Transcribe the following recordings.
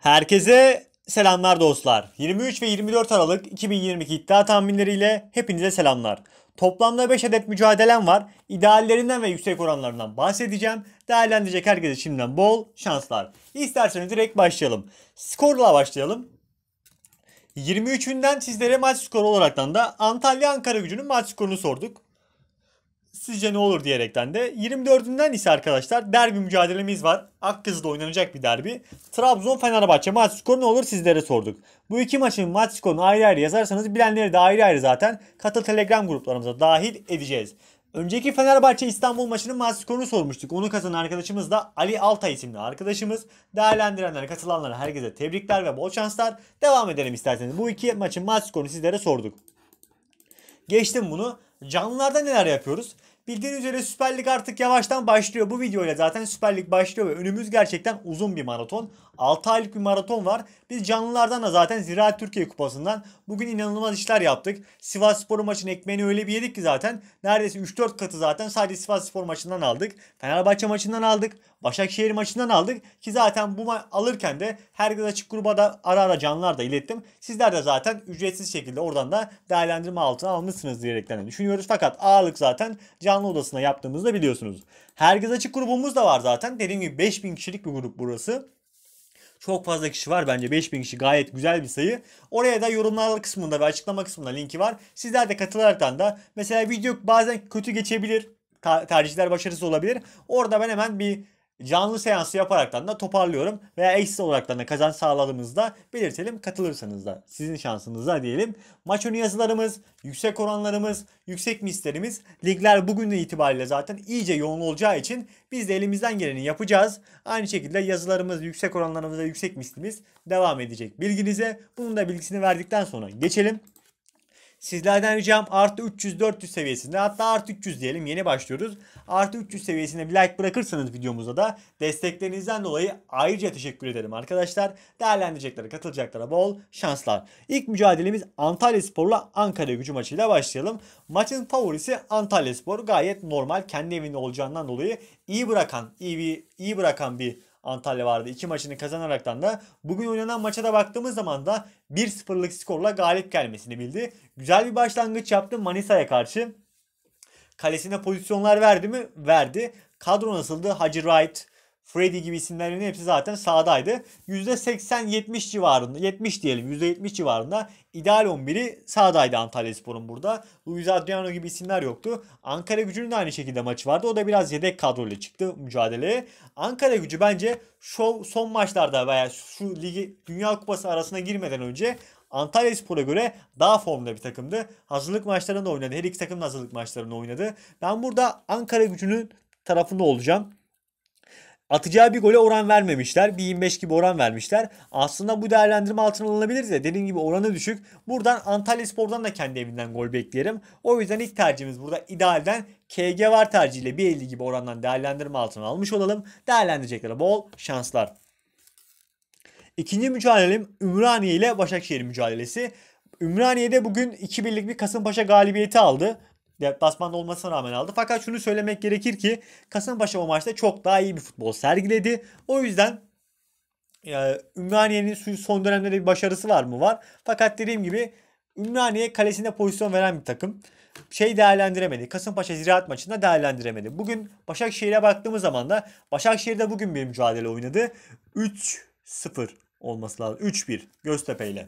Herkese selamlar dostlar. 23 ve 24 Aralık 2022 iddia tahminleriyle hepinize selamlar. Toplamda 5 adet mücadelem var. İdeallerinden ve yüksek oranlarından bahsedeceğim. Değerlendirecek herkese şimdiden bol şanslar. İsterseniz direkt başlayalım. Skorla başlayalım. 23'ünden sizlere maç skoru olaraktan da Antalya Ankara gücünün maç skorunu sorduk sizce ne olur diyerekten de. 24'ünden ise arkadaşlar derbi mücadelemiz var. Akkız'da oynanacak bir derbi. Trabzon Fenerbahçe maç skoru ne olur sizlere sorduk. Bu iki maçın maç skorunu ayrı ayrı yazarsanız bilenleri de ayrı ayrı zaten katıl telegram gruplarımıza dahil edeceğiz. Önceki Fenerbahçe İstanbul maçının maç skorunu sormuştuk. Onu kazanan arkadaşımız da Ali Altay isimli arkadaşımız. Değerlendirenlere, katılanlara herkese tebrikler ve bol şanslar. Devam edelim isterseniz. Bu iki maçın maç skorunu sizlere sorduk. Geçtim bunu. Canlılarda neler yapıyoruz? bildiğin üzere Süper Lig artık yavaştan başlıyor. Bu videoyla zaten Süper Lig başlıyor ve önümüz gerçekten uzun bir maraton. 6 aylık bir maraton var. Biz canlılardan da zaten Ziraat Türkiye Kupası'ndan bugün inanılmaz işler yaptık. Sivas Spor maçının ekmeğini öyle bir yedik ki zaten. Neredeyse 3-4 katı zaten sadece Sivas Spor maçından aldık. Fenerbahçe maçından aldık. Başakşehir maçından aldık ki zaten bu alırken de herkes açık gruba da ara ara canlılar da ilettim. Sizler de zaten ücretsiz şekilde oradan da değerlendirme altına almışsınız diyerekten düşünüyoruz. Fakat ağırlık zaten canlı odasına yaptığımızda biliyorsunuz. Herkes açık grubumuz da var zaten. Dediğim gibi 5000 kişilik bir grup burası. Çok fazla kişi var bence 5000 kişi gayet güzel bir sayı. Oraya da yorumlar kısmında ve açıklama kısmında linki var. Sizler de katılaraktan da mesela video bazen kötü geçebilir. Tercihler başarısı olabilir. Orada ben hemen bir canlı seansı yaparaktan da toparlıyorum veya eşsiz olaraktan da kazanç sağladığımızda belirtelim katılırsanız da sizin şansınıza diyelim. Maç önü yazılarımız, yüksek oranlarımız, yüksek mislerimiz ligler bugün itibariyle zaten iyice yoğun olacağı için biz de elimizden geleni yapacağız. Aynı şekilde yazılarımız, yüksek oranlarımız ve yüksek mislimiz devam edecek bilginize. Bunun da bilgisini verdikten sonra geçelim. Sizlerden ricam artı 300-400 seviyesinde hatta artı 300 diyelim yeni başlıyoruz. Artı 300 seviyesinde bir like bırakırsanız videomuza da desteklerinizden dolayı ayrıca teşekkür ederim arkadaşlar. Değerlendireceklere katılacaklara bol şanslar. İlk mücadelemiz Antalya Spor'la Ankara gücü maçıyla başlayalım. Maçın favorisi Antalya Spor gayet normal kendi evinde olacağından dolayı iyi bırakan iyi bir, iyi bırakan bir Antalya vardı. İki maçını kazanaraktan da bugün oynanan maça da baktığımız zaman da 1-0'lık skorla galip gelmesini bildi. Güzel bir başlangıç yaptı Manisa'ya karşı. Kalesine pozisyonlar verdi mi? Verdi. Kadro nasıldı? Hacı Wright, Freddy gibi isimlerin hepsi zaten sağdaydı. %80-70 civarında, 70 diyelim %70 civarında ideal 11'i sağdaydı Antalya Spor'un burada. Luis Adriano gibi isimler yoktu. Ankara Gücü'nün de aynı şekilde maçı vardı. O da biraz yedek kadroyla çıktı mücadeleye. Ankara Gücü bence şov son maçlarda veya şu ligi Dünya Kupası arasına girmeden önce Antalya Spor'a göre daha formda bir takımdı. Hazırlık maçlarında oynadı. Her iki takım hazırlık maçlarında oynadı. Ben burada Ankara gücünün tarafında olacağım atacağı bir gole oran vermemişler. bir 25 gibi oran vermişler. Aslında bu değerlendirme altına alınabilir de dediğim gibi oranı düşük. Buradan Antalya Spor'dan da kendi evinden gol beklerim. O yüzden ilk tercihimiz burada idealden KG var tercihiyle 1.50 gibi orandan değerlendirme altına almış olalım. Değerlendireceklere bol şanslar. İkinci mücadelem Ümraniye ile Başakşehir mücadelesi. Ümraniye'de bugün 2-1'lik bir Kasımpaşa galibiyeti aldı deplasmanda olmasına rağmen aldı. Fakat şunu söylemek gerekir ki Kasımpaşa o maçta çok daha iyi bir futbol sergiledi. O yüzden e, Ümraniye'nin son dönemlerde bir başarısı var mı? Var. Fakat dediğim gibi Ümraniye kalesinde pozisyon veren bir takım. Şey değerlendiremedi. Kasımpaşa Ziraat maçında değerlendiremedi. Bugün Başakşehir'e baktığımız zaman da Başakşehir'de bugün bir mücadele oynadı. 3-0 olması lazım. 3-1 Göztepe ile.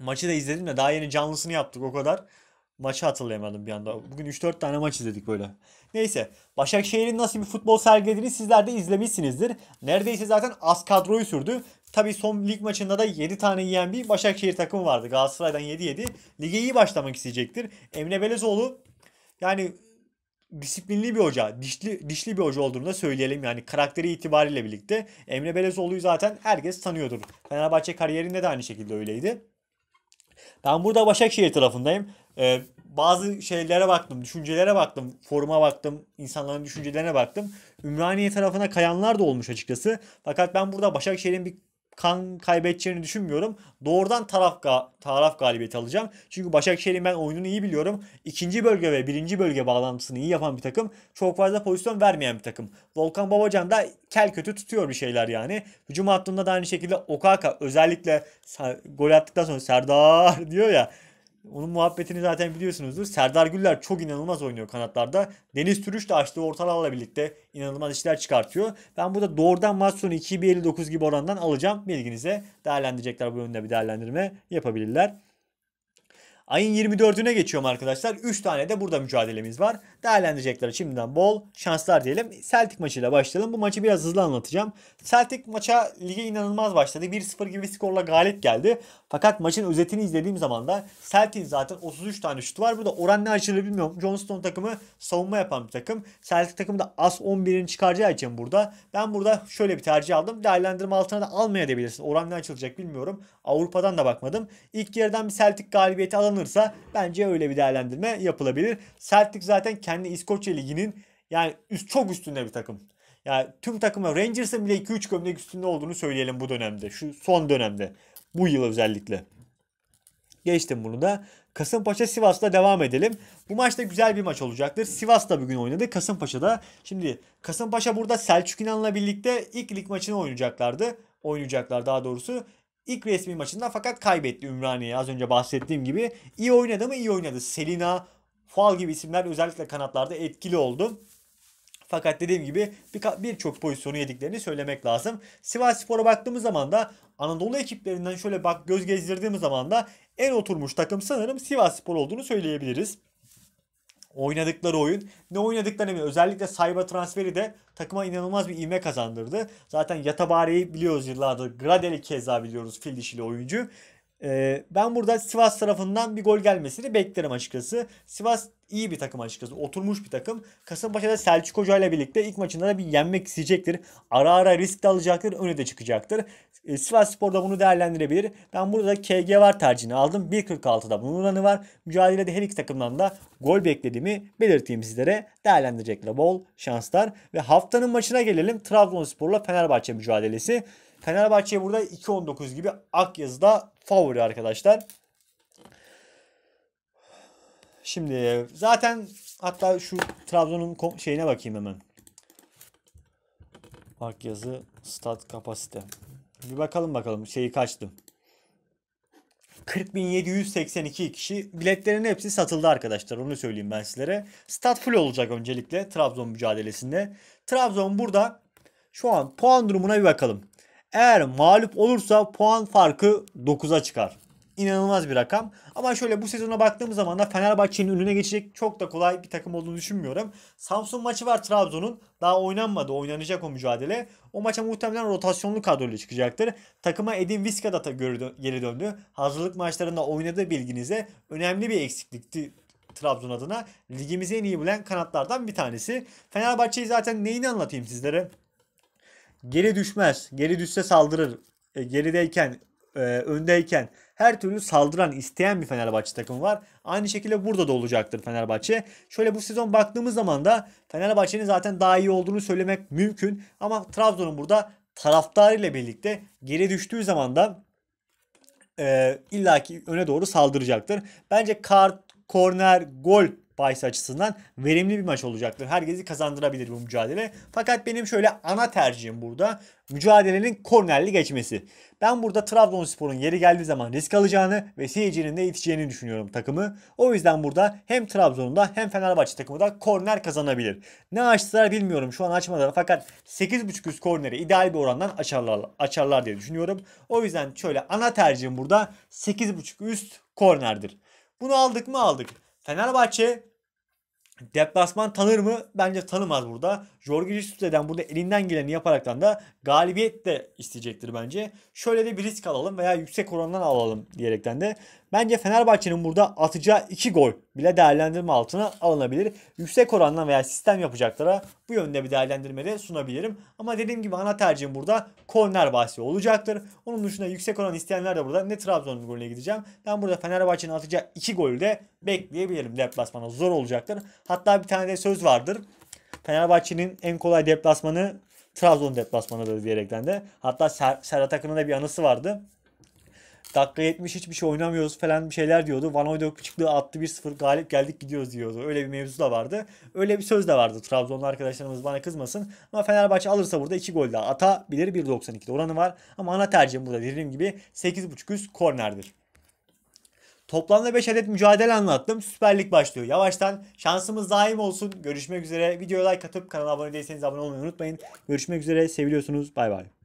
Maçı da izledim de daha yeni canlısını yaptık o kadar. Maçı hatırlayamadım bir anda. Bugün 3-4 tane maç izledik böyle. Neyse. Başakşehir'in nasıl bir futbol sergilediğini sizler de izlemişsinizdir. Neredeyse zaten az kadroyu sürdü. Tabi son lig maçında da 7 tane yiyen bir Başakşehir takımı vardı. Galatasaray'dan 7-7. Lige iyi başlamak isteyecektir. Emre Belezoğlu yani disiplinli bir hoca, dişli, dişli bir hoca olduğunu da söyleyelim. Yani karakteri itibariyle birlikte Emre Belezoğlu'yu zaten herkes tanıyordur. Fenerbahçe kariyerinde de aynı şekilde öyleydi. Ben burada Başakşehir tarafındayım. Ee, bazı şeylere baktım, düşüncelere baktım, foruma baktım, insanların düşüncelerine baktım. Ümraniye tarafına kayanlar da olmuş açıkçası. Fakat ben burada Başakşehir'in bir kan kaybedeceğini düşünmüyorum. Doğrudan taraf ga taraf galibiyet alacağım. Çünkü Başakşehir'in ben oyununu iyi biliyorum. İkinci bölge ve birinci bölge bağlantısını iyi yapan bir takım. Çok fazla pozisyon vermeyen bir takım. Volkan Babacan da kel kötü tutuyor bir şeyler yani. Hücum hattında da aynı şekilde Okaka özellikle gol attıktan sonra Serdar diyor ya onun muhabbetini zaten biliyorsunuzdur. Serdar Güller çok inanılmaz oynuyor kanatlarda. Deniz Türüş de açtığı ortalarla birlikte inanılmaz işler çıkartıyor. Ben burada doğrudan maç sonu 2.59 gibi orandan alacağım. Bilginize değerlendirecekler bu yönde bir değerlendirme yapabilirler. Ayın 24'üne geçiyorum arkadaşlar. 3 tane de burada mücadelemiz var. Değerlendirecekler şimdiden bol şanslar diyelim. Celtic maçıyla başlayalım. Bu maçı biraz hızlı anlatacağım. Celtic maça lige inanılmaz başladı. 1-0 gibi bir skorla galip geldi. Fakat maçın özetini izlediğim zaman da Celtic'in zaten 33 tane şutu var. Burada oran ne açılır bilmiyorum. Johnston takımı savunma yapan bir takım. Celtic takımı da as 11'ini çıkaracağı için burada. Ben burada şöyle bir tercih aldım. Değerlendirme altına da almayabilirsin. Oran ne açılacak bilmiyorum. Avrupa'dan da bakmadım. İlk yerden bir Celtic galibiyeti alalım alınırsa bence öyle bir değerlendirme yapılabilir. Celtic zaten kendi İskoçya Ligi'nin yani üst, çok üstünde bir takım. Yani tüm takıma Rangers'ın bile 2-3 gömlek üstünde olduğunu söyleyelim bu dönemde. Şu son dönemde. Bu yıl özellikle. Geçtim bunu da. Kasımpaşa Sivas'la devam edelim. Bu maçta güzel bir maç olacaktır. Sivas da bugün oynadı Kasımpaşa'da. Şimdi Kasımpaşa burada Selçuk İnan'la birlikte ilk lig maçını oynayacaklardı. Oynayacaklar daha doğrusu. İlk resmi maçında fakat kaybetti Ümraniye'ye az önce bahsettiğim gibi. İyi oynadı mı? İyi oynadı. Selina, Fal gibi isimler özellikle kanatlarda etkili oldu. Fakat dediğim gibi birçok pozisyonu yediklerini söylemek lazım. Sivas Spor'a baktığımız zaman da Anadolu ekiplerinden şöyle bak göz gezdirdiğimiz zaman da en oturmuş takım sanırım Sivas Spor olduğunu söyleyebiliriz oynadıkları oyun. Ne oynadıklarını bilmiyorum. Özellikle Saiba transferi de takıma inanılmaz bir ivme kazandırdı. Zaten Yatabari'yi biliyoruz yıllardır. Gradel'i keza biliyoruz fil dişili oyuncu. Ee, ben burada Sivas tarafından bir gol gelmesini beklerim açıkçası. Sivas iyi bir takım açıkçası. Oturmuş bir takım. Kasımpaşa'da Selçuk Hoca ile birlikte ilk maçında da bir yenmek isteyecektir. Ara ara risk de alacaktır. Öne de çıkacaktır. Ee, Sivas Spor da bunu değerlendirebilir. Ben burada KG var tercihini aldım. 1.46'da bunun oranı var. Mücadelede her iki takımdan da gol beklediğimi belirteyim sizlere. Değerlendirecekler bol şanslar. Ve haftanın maçına gelelim. Trabzonspor'la Fenerbahçe mücadelesi. Fenerbahçe burada 2.19 gibi Akyazı'da favori arkadaşlar. Şimdi zaten hatta şu Trabzon'un şeyine bakayım hemen. Akyazı stat kapasite. Bir bakalım bakalım şeyi kaçtı. 40.782 kişi. Biletlerin hepsi satıldı arkadaşlar. Onu söyleyeyim ben sizlere. Stat full olacak öncelikle Trabzon mücadelesinde. Trabzon burada şu an puan durumuna bir bakalım. Eğer mağlup olursa puan farkı 9'a çıkar. İnanılmaz bir rakam. Ama şöyle bu sezona baktığımız zaman da Fenerbahçe'nin önüne geçecek çok da kolay bir takım olduğunu düşünmüyorum. Samsun maçı var Trabzon'un. Daha oynanmadı. Oynanacak o mücadele. O maça muhtemelen rotasyonlu kadroyla çıkacaktır. Takıma Edin Viska da geri döndü. Hazırlık maçlarında oynadığı bilginize önemli bir eksiklikti Trabzon adına. Ligimizi en iyi bilen kanatlardan bir tanesi. Fenerbahçe'yi zaten neyini anlatayım sizlere? Geri düşmez. Geri düşse saldırır. E, gerideyken, e, öndeyken her türlü saldıran, isteyen bir Fenerbahçe takımı var. Aynı şekilde burada da olacaktır Fenerbahçe. Şöyle bu sezon baktığımız zaman da Fenerbahçe'nin zaten daha iyi olduğunu söylemek mümkün. Ama Trabzon'un burada taraftarıyla birlikte geri düştüğü zaman da e, illaki öne doğru saldıracaktır. Bence kart, korner, gol Bayse açısından verimli bir maç olacaktır. Herkesi kazandırabilir bu mücadele. Fakat benim şöyle ana tercihim burada mücadelenin kornerli geçmesi. Ben burada Trabzonspor'un yeri geldiği zaman risk alacağını ve seyircinin de iteceğini düşünüyorum takımı. O yüzden burada hem Trabzon'un da hem Fenerbahçe takımı da korner kazanabilir. Ne açtılar bilmiyorum şu an açmadılar fakat 8.5 üst korneri ideal bir orandan açarlar, açarlar diye düşünüyorum. O yüzden şöyle ana tercihim burada 8.5 üst kornerdir. Bunu aldık mı aldık. Fenerbahçe deplasman tanır mı? Bence tanımaz burada. Jorge Jesus'den burada elinden geleni yaparaktan da galibiyet de isteyecektir bence. Şöyle de bir risk alalım veya yüksek orandan alalım diyerekten de Bence Fenerbahçe'nin burada atacağı 2 gol bile değerlendirme altına alınabilir. Yüksek oranla veya sistem yapacaklara bu yönde bir değerlendirme de sunabilirim. Ama dediğim gibi ana tercihim burada korner bahsi olacaktır. Onun dışında yüksek oran isteyenler de burada ne Trabzon'un golüne gideceğim. Ben burada Fenerbahçe'nin atacağı 2 golü de bekleyebilirim. Deplasmana zor olacaktır. Hatta bir tane de söz vardır. Fenerbahçe'nin en kolay deplasmanı Trabzon deplasmanıdır diyerekten de. Hatta Ser Serhat Akın'ın da bir anısı vardı. Dakika 70 hiçbir şey oynamıyoruz falan bir şeyler diyordu. Van Oydok çıktı attı 1-0 galip geldik gidiyoruz diyordu. Öyle bir mevzu da vardı. Öyle bir söz de vardı. Trabzonlu arkadaşlarımız bana kızmasın. Ama Fenerbahçe alırsa burada 2 gol daha atabilir. 1.92'de oranı var. Ama ana tercihim burada dediğim gibi 8.5 üst kornerdir. Toplamda 5 adet mücadele anlattım. Süperlik başlıyor. Yavaştan şansımız daim olsun. Görüşmek üzere. Videoya like atıp kanala abone değilseniz abone olmayı unutmayın. Görüşmek üzere. Seviliyorsunuz. Bay bay.